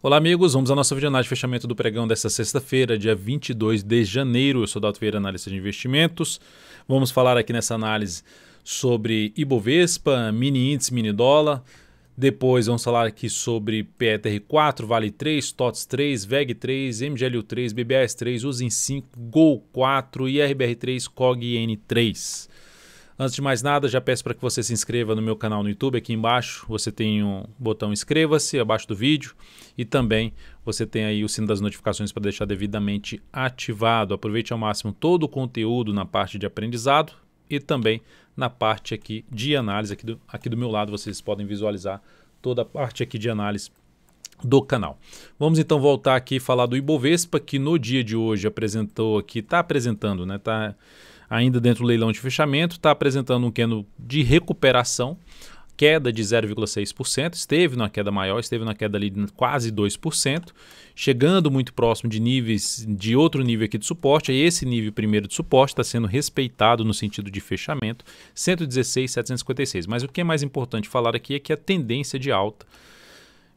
Olá, amigos. Vamos à nossa videonagem de fechamento do pregão desta sexta-feira, dia 22 de janeiro. Eu sou Dalto Vieira, analista de investimentos. Vamos falar aqui nessa análise sobre Ibovespa, mini índice, mini dólar. Depois vamos falar aqui sobre PETR4, Vale 3, TOTS 3, VEG 3, MGLU 3, BBAS 3, Usin 5, Gol 4 e RBR3, COGN 3 Antes de mais nada, já peço para que você se inscreva no meu canal no YouTube. Aqui embaixo você tem um botão inscreva-se abaixo do vídeo e também você tem aí o sino das notificações para deixar devidamente ativado. Aproveite ao máximo todo o conteúdo na parte de aprendizado e também na parte aqui de análise. Aqui do, aqui do meu lado vocês podem visualizar toda a parte aqui de análise do canal. Vamos então voltar aqui e falar do Ibovespa, que no dia de hoje apresentou aqui, está apresentando, né? Tá, ainda dentro do leilão de fechamento, está apresentando um candle de recuperação, queda de 0,6%, esteve na queda maior, esteve na queda ali de quase 2%, chegando muito próximo de níveis de outro nível aqui de suporte, e esse nível primeiro de suporte está sendo respeitado no sentido de fechamento, 116,756. Mas o que é mais importante falar aqui é que a tendência de alta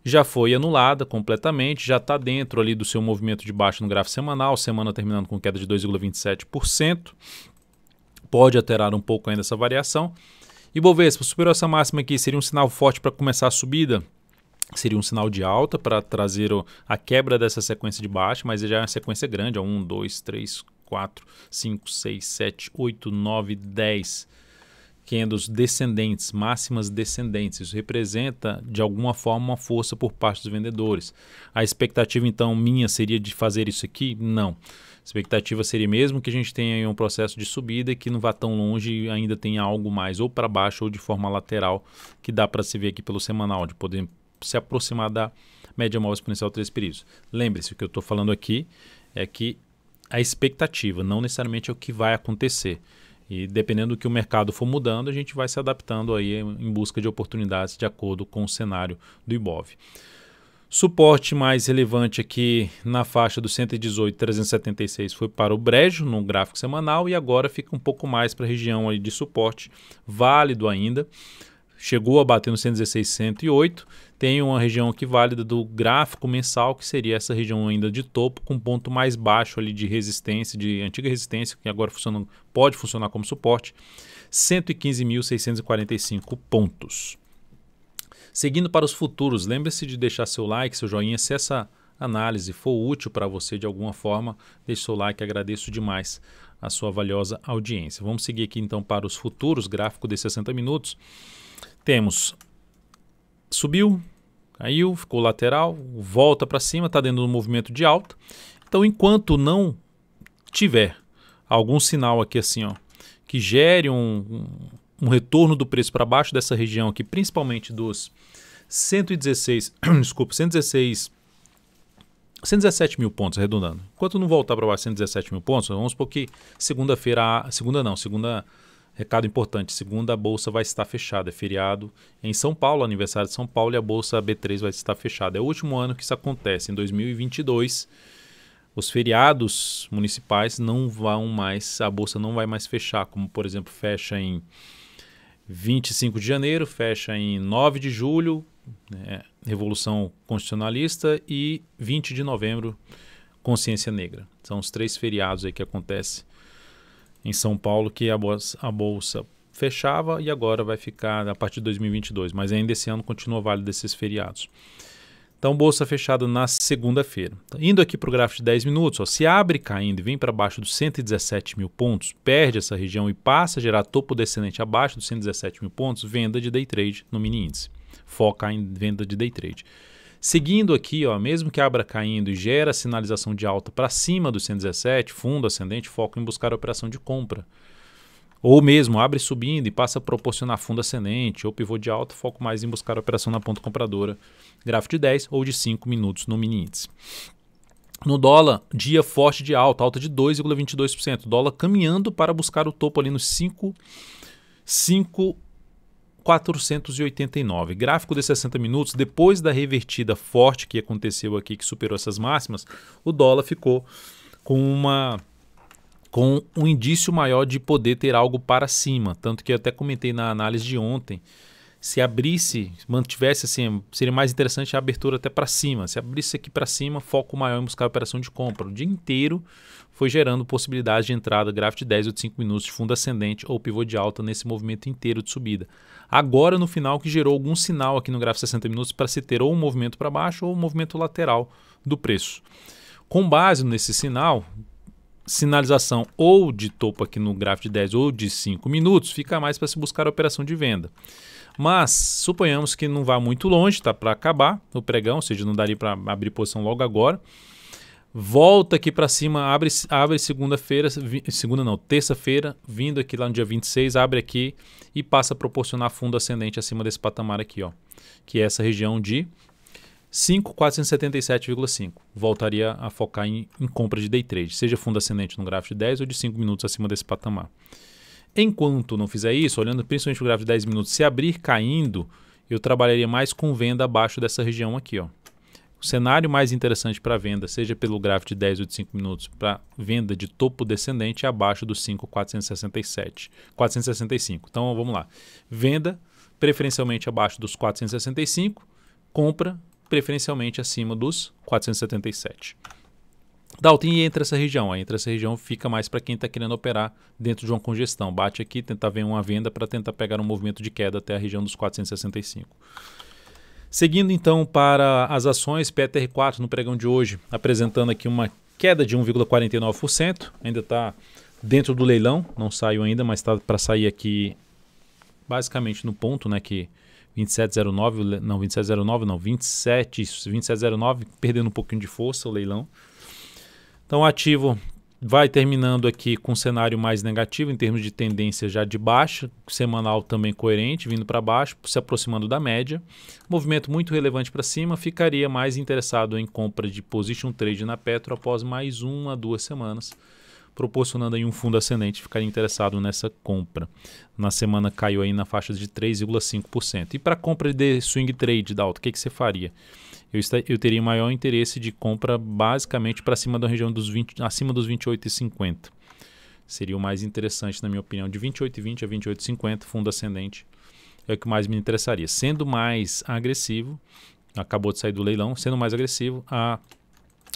já foi anulada completamente, já está dentro ali do seu movimento de baixo no gráfico semanal, semana terminando com queda de 2,27% pode alterar um pouco ainda essa variação. E Bovespa superou essa máxima aqui, seria um sinal forte para começar a subida? Seria um sinal de alta para trazer a quebra dessa sequência de baixo, mas já é uma sequência grande, 1, 2, 3, 4, 5, 6, 7, 8, 9, 10 que é dos descendentes, máximas descendentes. Isso representa, de alguma forma, uma força por parte dos vendedores. A expectativa, então, minha seria de fazer isso aqui? Não. A expectativa seria mesmo que a gente tenha um processo de subida e que não vá tão longe e ainda tenha algo mais ou para baixo ou de forma lateral que dá para se ver aqui pelo semanal, de poder se aproximar da média móvel exponencial 3 períodos. Lembre-se, o que eu estou falando aqui é que a expectativa não necessariamente é o que vai acontecer. E dependendo do que o mercado for mudando, a gente vai se adaptando aí em busca de oportunidades de acordo com o cenário do IBOV. Suporte mais relevante aqui na faixa do 118 376 foi para o Brejo, no gráfico semanal, e agora fica um pouco mais para a região aí de suporte, válido ainda chegou a bater nos 116,108, Tem uma região aqui válida do gráfico mensal, que seria essa região ainda de topo, com ponto mais baixo ali de resistência, de antiga resistência, que agora funciona, pode funcionar como suporte, 115.645 pontos. Seguindo para os futuros, lembre-se de deixar seu like, seu joinha, se essa análise for útil para você de alguma forma, deixe seu like, agradeço demais a sua valiosa audiência. Vamos seguir aqui então para os futuros, gráfico de 60 minutos. Temos subiu, caiu, ficou lateral, volta para cima, está dentro do movimento de alta. Então, enquanto não tiver algum sinal aqui assim, ó, que gere um, um, retorno do preço para baixo dessa região aqui, principalmente dos 116, desculpa, 116 117 mil pontos, arredondando. Enquanto não voltar para baixo 117 mil pontos, vamos supor que segunda-feira, segunda não, segunda Recado importante: segunda, a bolsa vai estar fechada, é feriado em São Paulo, aniversário de São Paulo, e a bolsa B3 vai estar fechada. É o último ano que isso acontece, em 2022. Os feriados municipais não vão mais, a bolsa não vai mais fechar, como por exemplo, fecha em 25 de janeiro, fecha em 9 de julho, né, Revolução Constitucionalista, e 20 de novembro, Consciência Negra. São os três feriados aí que acontecem em São Paulo que a bolsa, a bolsa fechava e agora vai ficar a partir de 2022, mas ainda esse ano continua válido esses feriados. Então, bolsa fechada na segunda-feira. Então, indo aqui para o gráfico de 10 minutos, ó, se abre caindo e vem para baixo dos 117 mil pontos, perde essa região e passa a gerar topo descendente abaixo dos 117 mil pontos, venda de day trade no mini índice. Foca em venda de day trade. Seguindo aqui, ó, mesmo que abra caindo e gera sinalização de alta para cima do 117, fundo ascendente, foco em buscar a operação de compra. Ou mesmo abre subindo e passa a proporcionar fundo ascendente ou pivô de alta, foco mais em buscar a operação na ponta compradora, gráfico de 10 ou de 5 minutos no mini índice. No dólar, dia forte de alta, alta de 2,22%. Dólar caminhando para buscar o topo ali nos 5, 489. Gráfico de 60 minutos, depois da revertida forte que aconteceu aqui, que superou essas máximas, o dólar ficou com uma com um indício maior de poder ter algo para cima, tanto que eu até comentei na análise de ontem se abrisse, mantivesse assim, seria mais interessante a abertura até para cima. Se abrisse aqui para cima, foco maior em buscar a operação de compra. O dia inteiro foi gerando possibilidades de entrada, gráfico de 10 ou de 5 minutos, de fundo ascendente ou pivô de alta nesse movimento inteiro de subida. Agora no final que gerou algum sinal aqui no gráfico de 60 minutos para se ter ou um movimento para baixo ou um movimento lateral do preço. Com base nesse sinal, sinalização ou de topo aqui no gráfico de 10 ou de 5 minutos, fica mais para se buscar a operação de venda. Mas suponhamos que não vá muito longe, está para acabar o pregão, ou seja, não daria para abrir posição logo agora. Volta aqui para cima, abre, abre segunda-feira, segunda não, terça-feira, vindo aqui lá no dia 26, abre aqui e passa a proporcionar fundo ascendente acima desse patamar aqui, ó, que é essa região de 5,477,5. Voltaria a focar em, em compra de day trade, seja fundo ascendente no gráfico de 10 ou de 5 minutos acima desse patamar. Enquanto não fizer isso, olhando principalmente o gráfico de 10 minutos, se abrir caindo, eu trabalharia mais com venda abaixo dessa região aqui. Ó. O cenário mais interessante para venda, seja pelo gráfico de 10 ou de 5 minutos, para venda de topo descendente abaixo dos 5,467, 465. Então vamos lá. Venda preferencialmente abaixo dos 465, compra preferencialmente acima dos 477. Dalton entra essa região, aí entra essa região fica mais para quem está querendo operar dentro de uma congestão. Bate aqui, tentar ver uma venda para tentar pegar um movimento de queda até a região dos 465. Seguindo então para as ações, PTR4 no pregão de hoje, apresentando aqui uma queda de 1,49%, ainda está dentro do leilão, não saiu ainda, mas está para sair aqui basicamente no ponto, né, que 2709, não, 2709 não, 27, 2709, perdendo um pouquinho de força o leilão. Então, o ativo vai terminando aqui com um cenário mais negativo em termos de tendência já de baixa, semanal também coerente, vindo para baixo, se aproximando da média. Movimento muito relevante para cima, ficaria mais interessado em compra de position trade na Petro após mais uma, duas semanas proporcionando aí um fundo ascendente ficar interessado nessa compra. Na semana caiu aí na faixa de 3,5%. E para compra de swing trade, da alta o que, que você faria? Eu, está, eu teria maior interesse de compra basicamente para cima da região dos 20, acima dos 28,50. Seria o mais interessante, na minha opinião, de 28,20 a 28,50, fundo ascendente é o que mais me interessaria. Sendo mais agressivo, acabou de sair do leilão, sendo mais agressivo, a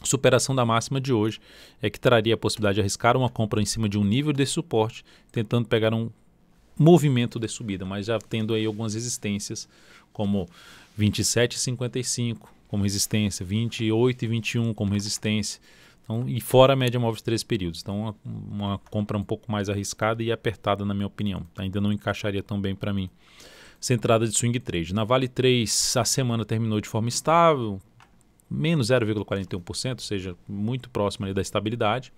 superação da máxima de hoje é que traria a possibilidade de arriscar uma compra em cima de um nível de suporte, tentando pegar um movimento de subida, mas já tendo aí algumas resistências, como 27,55 como resistência, 28,21 como resistência. Então, e fora a média móvel de três períodos. Então, uma, uma, compra um pouco mais arriscada e apertada, na minha opinião. Tá? Ainda não encaixaria tão bem para mim. Essa entrada de swing trade. Na Vale 3, a semana terminou de forma estável, menos 0,41%, ou seja, muito próximo da estabilidade.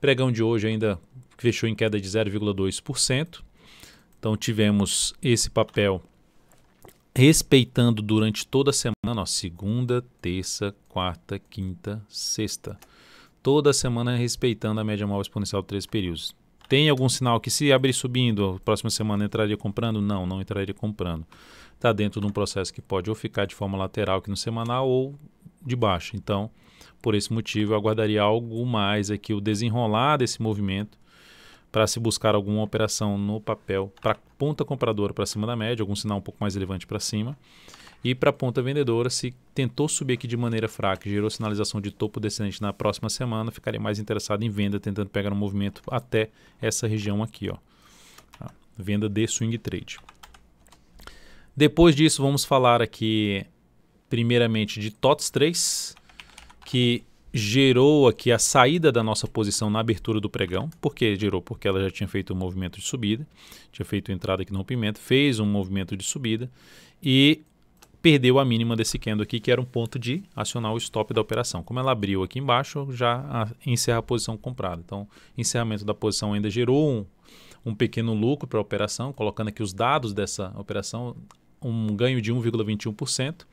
Pregão de hoje ainda fechou em queda de 0,2%. Então tivemos esse papel respeitando durante toda a semana, ó, segunda, terça, quarta, quinta, sexta. Toda semana respeitando a média móvel exponencial de três períodos. Tem algum sinal que se abrir subindo, a próxima semana entraria comprando? Não, não entraria comprando. Está dentro de um processo que pode ou ficar de forma lateral aqui no semanal ou de baixo. Então, por esse motivo, eu aguardaria algo mais aqui, o desenrolar desse movimento para se buscar alguma operação no papel para ponta compradora para cima da média, algum sinal um pouco mais relevante para cima. E para ponta vendedora, se tentou subir aqui de maneira fraca, gerou sinalização de topo descendente na próxima semana, ficaria mais interessado em venda, tentando pegar um movimento até essa região aqui, ó. Tá? Venda de swing trade. Depois disso, vamos falar aqui primeiramente de TOTS3, que gerou aqui a saída da nossa posição na abertura do pregão. Por que gerou? Porque ela já tinha feito um movimento de subida, tinha feito entrada aqui no rompimento, fez um movimento de subida e perdeu a mínima desse candle aqui, que era um ponto de acionar o stop da operação. Como ela abriu aqui embaixo, já encerra a posição comprada. Então, encerramento da posição ainda gerou um, um pequeno lucro para a operação, colocando aqui os dados dessa operação, um ganho de 1,21%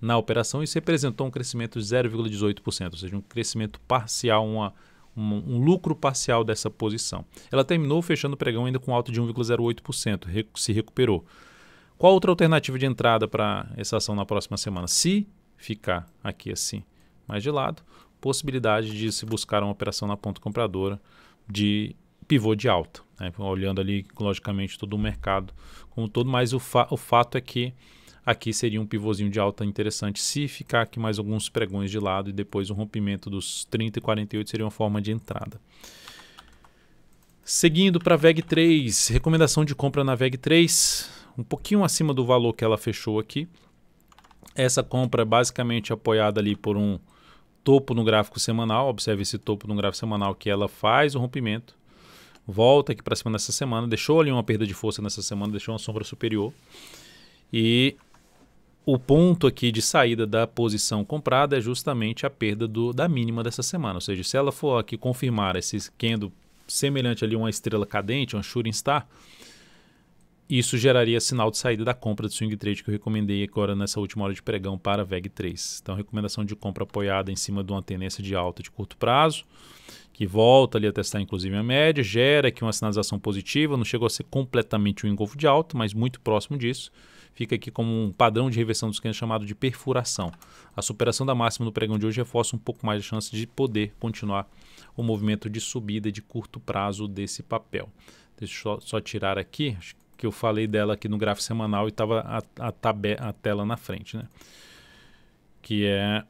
na operação. Isso representou um crescimento de 0,18%, ou seja, um crescimento parcial, uma, um, um, lucro parcial dessa posição. Ela terminou fechando o pregão ainda com alta de 1,08%, recu se recuperou. Qual outra alternativa de entrada para essa ação na próxima semana? Se ficar aqui assim mais de lado, possibilidade de se buscar uma operação na ponta compradora de pivô de alta, né? olhando ali logicamente todo o mercado como todo, mas o, fa o fato é que Aqui seria um pivôzinho de alta interessante se ficar aqui mais alguns pregões de lado e depois o um rompimento dos 30 e 48 seria uma forma de entrada. Seguindo para a VEG 3, recomendação de compra na VEG 3, um pouquinho acima do valor que ela fechou aqui. Essa compra é basicamente apoiada ali por um topo no gráfico semanal, observe esse topo no gráfico semanal que ela faz o rompimento, volta aqui para cima nessa semana, deixou ali uma perda de força nessa semana, deixou uma sombra superior e o ponto aqui de saída da posição comprada é justamente a perda do, da mínima dessa semana. Ou seja, se ela for aqui confirmar esse candle semelhante ali a uma estrela cadente, um shooting star, isso geraria sinal de saída da compra do swing trade que eu recomendei agora nessa última hora de pregão para a VEG3. Então, recomendação de compra apoiada em cima de uma tendência de alta de curto prazo, que volta ali a testar inclusive a média, gera aqui uma sinalização positiva, não chegou a ser completamente um engolfo de alta, mas muito próximo disso fica aqui como um padrão de reversão dos clientes chamado de perfuração. A superação da máxima no pregão de hoje reforça um pouco mais a chance de poder continuar o movimento de subida de curto prazo desse papel. Deixa eu só, só tirar aqui, acho que eu falei dela aqui no gráfico semanal e estava a, a, a tela na frente, né? Que é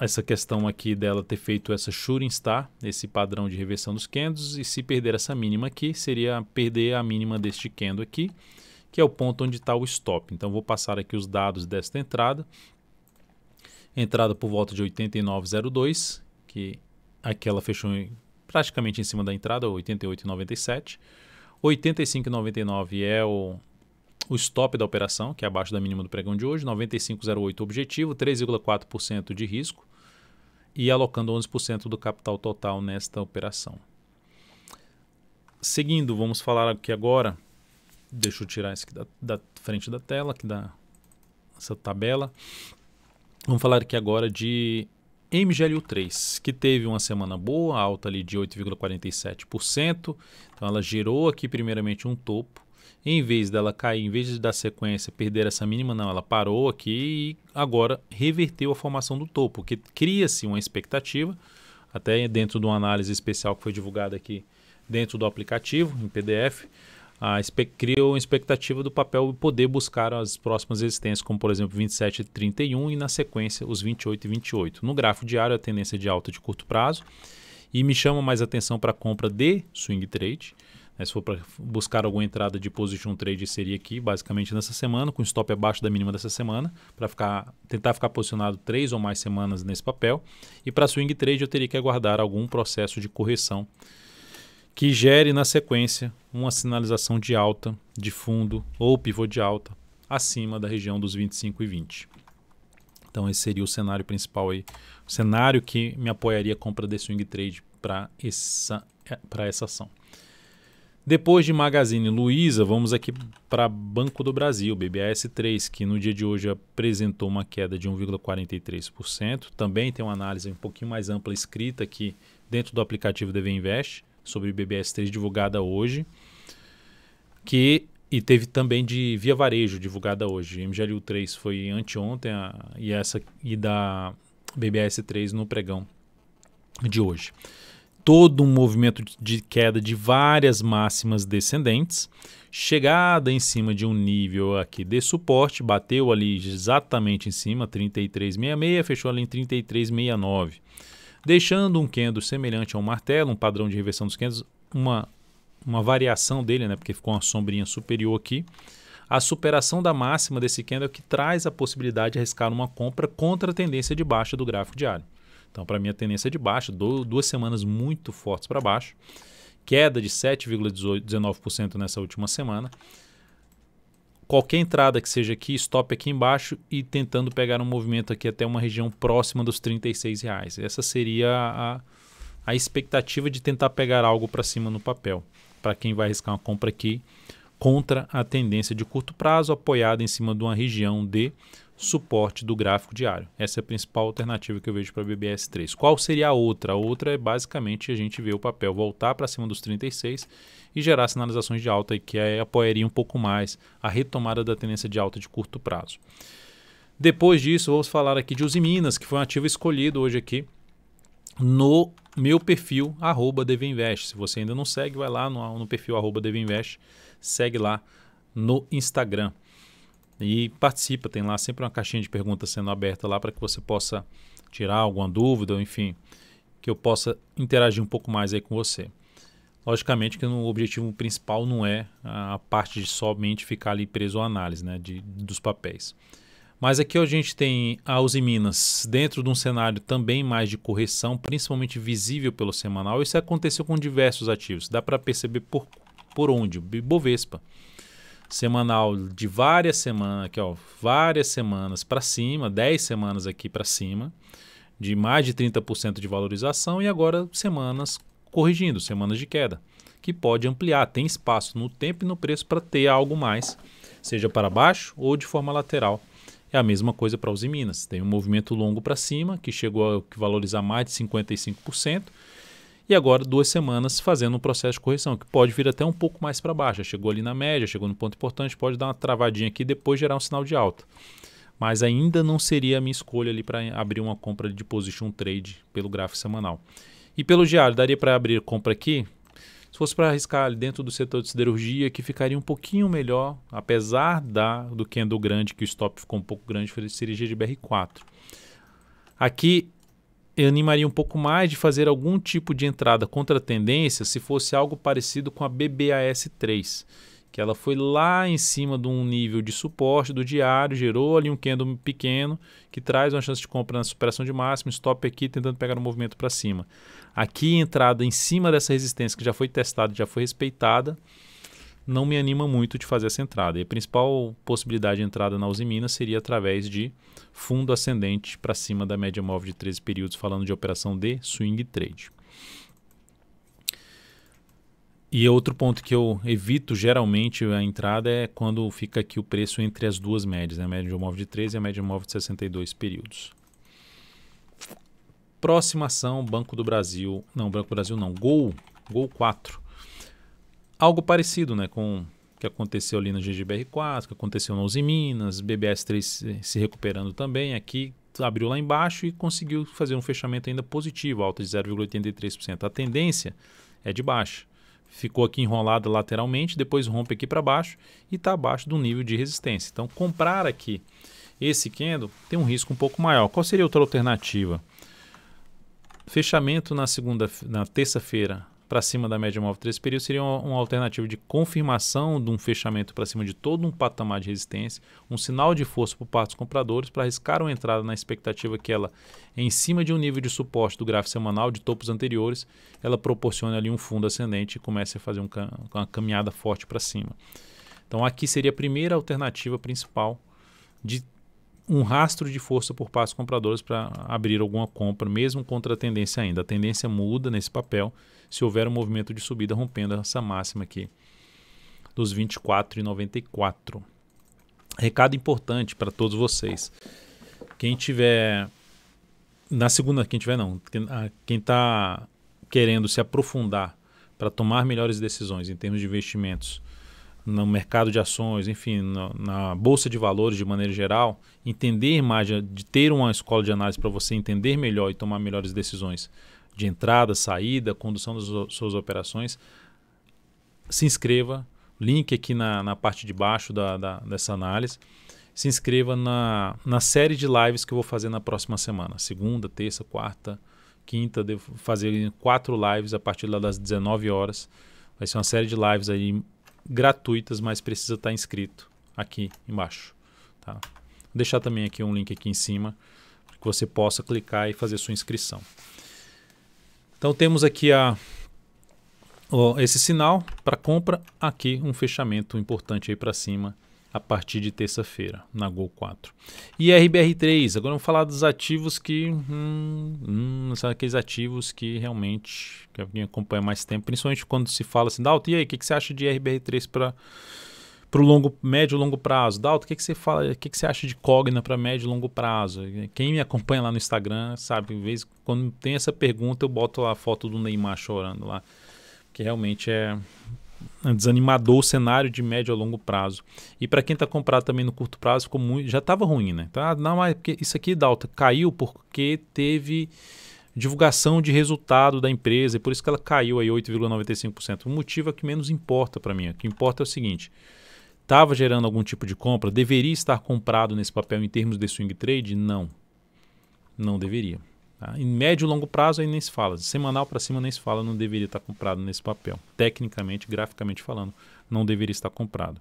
essa questão aqui dela ter feito essa shooting star, esse padrão de reversão dos candles, e se perder essa mínima aqui, seria perder a mínima deste candle aqui que é o ponto onde está o stop. Então vou passar aqui os dados desta entrada. Entrada por volta de 89,02, que aqui ela fechou praticamente em cima da entrada, 88,97. 85,99 é o, o stop da operação, que é abaixo da mínima do pregão de hoje, 95,08 objetivo, 3,4% de risco e alocando 11% do capital total nesta operação. Seguindo, vamos falar aqui agora Deixa eu tirar isso aqui da, da frente da tela, aqui da essa tabela. Vamos falar aqui agora de MGLU3, que teve uma semana boa, alta ali de 8,47%. Então ela gerou aqui primeiramente um topo. Em vez dela cair, em vez de dar sequência, perder essa mínima, não, ela parou aqui e agora reverteu a formação do topo, que cria-se uma expectativa, até dentro de uma análise especial que foi divulgada aqui dentro do aplicativo, em PDF, a, expectativa do papel poder buscar as próximas resistências, como por exemplo 27 e 31 e na sequência os 28 e 28. No gráfico diário, a tendência é de alta de curto prazo e me chama mais atenção para a compra de swing trade. Né, se for para buscar alguma entrada de position trade, seria aqui, basicamente nessa semana, com stop abaixo da mínima dessa semana, para ficar, tentar ficar posicionado três ou mais semanas nesse papel. E para swing trade, eu teria que aguardar algum processo de correção que gere na sequência uma sinalização de alta, de fundo ou pivô de alta acima da região dos 25 e 20. Então esse seria o cenário principal aí, o cenário que me apoiaria a compra desse swing trade para essa é, para essa ação. Depois de Magazine Luiza, vamos aqui para Banco do Brasil, BBAS3, que no dia de hoje apresentou uma queda de 1,43%. Também tem uma análise um pouquinho mais ampla escrita aqui dentro do aplicativo DV Invest sobre BBS3 divulgada hoje, que e teve também de Via Varejo divulgada hoje. MGLU3 foi anteontem a, e essa e da BBS3 no pregão de hoje. Todo um movimento de queda de várias máximas descendentes, chegada em cima de um nível aqui de suporte, bateu ali exatamente em cima, 33,66, fechou ali em 33,69 deixando um kendo semelhante a um martelo, um padrão de reversão dos kendos, uma, uma variação dele, né, porque ficou uma sombrinha superior aqui. A superação da máxima desse candle é o que traz a possibilidade de arriscar uma compra contra a tendência de baixa do gráfico diário. Então, para mim, a tendência é de baixa, duas semanas muito fortes para baixo, queda de 7,19% nessa última semana qualquer entrada que seja aqui, stop aqui embaixo e tentando pegar um movimento aqui até uma região próxima dos 36 reais. Essa seria a, a expectativa de tentar pegar algo para cima no papel, para quem vai arriscar uma compra aqui contra a tendência de curto prazo, apoiada em cima de uma região de suporte do gráfico diário. Essa é a principal alternativa que eu vejo para BBS3. Qual seria a outra? A outra é basicamente a gente ver o papel voltar para cima dos 36 e gerar sinalizações de alta, que apoiaria um pouco mais a retomada da tendência de alta de curto prazo. Depois disso, vamos falar aqui de Usiminas, que foi um ativo escolhido hoje aqui no meu perfil, arroba Devinvest. Se você ainda não segue, vai lá no, no perfil arroba Devinvest, segue lá no Instagram e participa. Tem lá sempre uma caixinha de perguntas sendo aberta lá para que você possa tirar alguma dúvida, enfim, que eu possa interagir um pouco mais aí com você. Logicamente que o objetivo principal não é a parte de somente ficar ali preso à análise né, de, dos papéis. Mas aqui a gente tem a Uzi Minas dentro de um cenário também mais de correção, principalmente visível pelo semanal. Isso aconteceu com diversos ativos. Dá para perceber por, por onde? Bovespa semanal de várias semanas, aqui ó, várias semanas para cima, 10 semanas aqui para cima, de mais de 30% de valorização e agora semanas corrigindo, semanas de queda, que pode ampliar, tem espaço no tempo e no preço para ter algo mais, seja para baixo ou de forma lateral. É a mesma coisa para os Minas, tem um movimento longo para cima que chegou a valorizar mais de 55%, e agora duas semanas fazendo um processo de correção, que pode vir até um pouco mais para baixo. Chegou ali na média, chegou no ponto importante, pode dar uma travadinha aqui e depois gerar um sinal de alta. Mas ainda não seria a minha escolha ali para abrir uma compra de position trade pelo gráfico semanal. E pelo diário, daria para abrir compra aqui? Se fosse para arriscar ali dentro do setor de siderurgia, que ficaria um pouquinho melhor, apesar da do candle grande, que o stop ficou um pouco grande, seria GBR4. Aqui eu animaria um pouco mais de fazer algum tipo de entrada contra a tendência se fosse algo parecido com a BBAS3, que ela foi lá em cima de um nível de suporte do diário, gerou ali um candle pequeno, que traz uma chance de compra na superação de máximo, stop aqui tentando pegar um movimento para cima. Aqui entrada em cima dessa resistência que já foi testada, já foi respeitada, não me anima muito de fazer essa entrada. E a principal possibilidade de entrada na Uzi Minas seria através de fundo ascendente para cima da média móvel de 13 períodos, falando de operação de swing trade. E outro ponto que eu evito geralmente a entrada é quando fica aqui o preço entre as duas médias, né? a média móvel de 13 e a média móvel de 62 períodos. Próxima ação, Banco do Brasil. Não, Banco do Brasil não, Gol, Gol 4 algo parecido né, com o que aconteceu ali no GGBR4, que aconteceu na Uzi Minas, BBS3 se, se recuperando também. Aqui abriu lá embaixo e conseguiu fazer um fechamento ainda positivo, alta de 0,83%. A tendência é de baixa. Ficou aqui enrolada lateralmente, depois rompe aqui para baixo e está abaixo do nível de resistência. Então, comprar aqui esse candle tem um risco um pouco maior. Qual seria outra alternativa? Fechamento na segunda, na terça-feira para cima da média móvel 3 períodos seria uma, uma, alternativa de confirmação de um fechamento para cima de todo um patamar de resistência, um sinal de força por parte dos compradores para arriscar uma entrada na expectativa que ela, em cima de um nível de suporte do gráfico semanal de topos anteriores, ela proporcione ali um fundo ascendente e comece a fazer um, uma caminhada forte para cima. Então aqui seria a primeira alternativa principal de um rastro de força por parte dos compradores para abrir alguma compra, mesmo contra a tendência ainda. A tendência muda nesse papel se houver um movimento de subida rompendo essa máxima aqui dos 24,94. Recado importante para todos vocês. Quem tiver na segunda, quem tiver não, quem ah, está querendo se aprofundar para tomar melhores decisões em termos de investimentos no mercado de ações, enfim, na, na, bolsa de valores de maneira geral, entender mais, de ter uma escola de análise para você entender melhor e tomar melhores decisões de entrada, saída, condução das suas operações, se inscreva. Link aqui na, na parte de baixo da, da, dessa análise. Se inscreva na, na série de lives que eu vou fazer na próxima semana. Segunda, terça, quarta, quinta. Devo fazer quatro lives a partir das 19 horas. Vai ser uma série de lives aí gratuitas, mas precisa estar tá inscrito aqui embaixo. Tá? Vou deixar também aqui um link aqui em cima para que você possa clicar e fazer sua inscrição. Então temos aqui a, ó, esse sinal para compra, aqui um fechamento importante aí para cima a partir de terça-feira na Gol 4. E RBR3, agora vamos falar dos ativos que. Hum, hum, são aqueles ativos que realmente que alguém acompanha mais tempo, principalmente quando se fala assim, Dalton, e aí, o que, que você acha de RBR3 para para o longo, médio e longo prazo. Dalton, o que, que você fala, o que, que você acha de Cogna para médio e longo prazo? Quem me acompanha lá no Instagram sabe, vez, quando tem essa pergunta, eu boto lá a foto do Neymar chorando lá. Que realmente é desanimador o cenário de médio a longo prazo. E para quem está comprado também no curto prazo, ficou muito, já estava ruim, né? Tá, não, mas isso aqui, Dalton, caiu porque teve divulgação de resultado da empresa, e por isso que ela caiu aí 8,95%. O motivo é que menos importa para mim. O que importa é o seguinte: estava gerando algum tipo de compra, deveria estar comprado nesse papel em termos de swing trade? Não. Não deveria. Tá? Em médio e longo prazo aí nem se fala. semanal para cima nem se fala, não deveria estar comprado nesse papel. Tecnicamente, graficamente falando, não deveria estar comprado.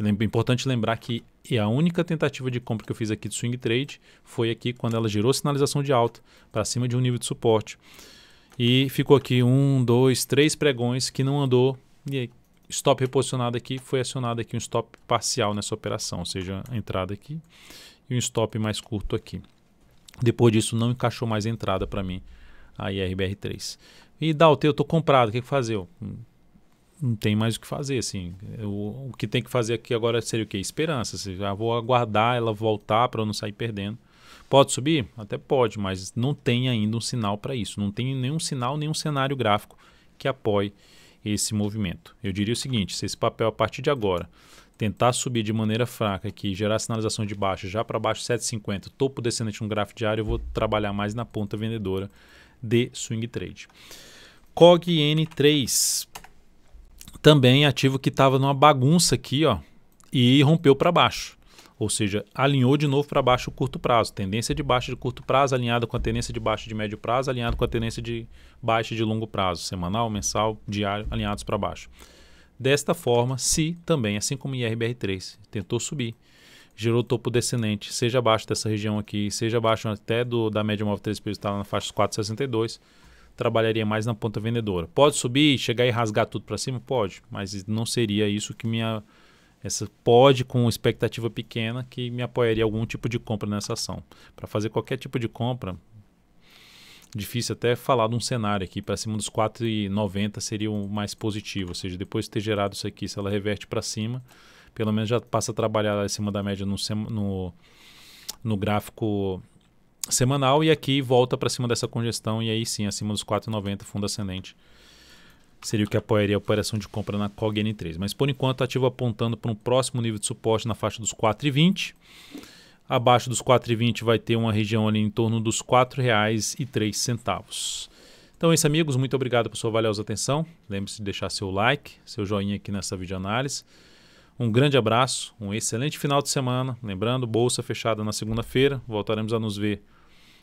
É importante lembrar que a única tentativa de compra que eu fiz aqui de swing trade foi aqui quando ela gerou sinalização de alta para cima de um nível de suporte. E ficou aqui um, dois, três pregões que não andou. E aí stop reposicionado aqui, foi acionado aqui um stop parcial nessa operação, ou seja, a entrada aqui e um stop mais curto aqui. Depois disso não encaixou mais a entrada para mim, a IRBR3. E Dalte, eu estou comprado, o que, que fazer? não tem mais o que fazer, assim. Eu, o que tem que fazer aqui agora seria o quê? Esperança. Assim, já vou aguardar ela voltar para eu não sair perdendo. Pode subir? Até pode, mas não tem ainda um sinal para isso. Não tem nenhum sinal, nenhum cenário gráfico que apoie esse movimento. Eu diria o seguinte: se esse papel a partir de agora tentar subir de maneira fraca aqui, gerar sinalização de baixa já para baixo 750, topo descendente no gráfico diário, eu vou trabalhar mais na ponta vendedora de swing trade. COG N3 também ativo que estava numa bagunça aqui, ó, e rompeu para baixo ou seja, alinhou de novo para baixo o curto prazo. Tendência de baixa de curto prazo alinhada com a tendência de baixa de médio prazo, alinhada com a tendência de baixa de longo prazo, semanal, mensal, diário, alinhados para baixo. Desta forma, se também, assim como IRBR3, tentou subir, gerou topo descendente, seja abaixo dessa região aqui, seja abaixo até do, da média móvel 3 períodos, está na faixa 462, trabalharia mais na ponta vendedora. Pode subir, chegar e rasgar tudo para cima? Pode, mas não seria isso que minha essa pode com expectativa pequena que me apoiaria algum tipo de compra nessa ação. Para fazer qualquer tipo de compra, difícil até falar de um cenário aqui, para cima dos 4,90 seria o mais positivo, ou seja, depois de ter gerado isso aqui, se ela reverte para cima, pelo menos já passa a trabalhar acima da média no, no, no gráfico semanal e aqui volta para cima dessa congestão e aí sim, acima dos 4,90 fundo ascendente seria o que apoiaria a operação de compra na COG N3. Mas por enquanto, ativo apontando para um próximo nível de suporte na faixa dos 4,20. Abaixo dos 4,20 vai ter uma região ali em torno dos R$ 4,03. Então é isso, amigos. Muito obrigado por sua valiosa atenção. Lembre-se de deixar seu like, seu joinha aqui nessa videoanálise. Um grande abraço, um excelente final de semana. Lembrando, bolsa fechada na segunda-feira. Voltaremos a nos ver.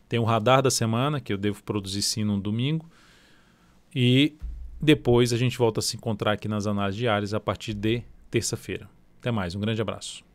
Tem o radar da semana, que eu devo produzir sim no domingo. E depois a gente volta a se encontrar aqui nas análises diárias a partir de terça-feira. Até mais, um grande abraço.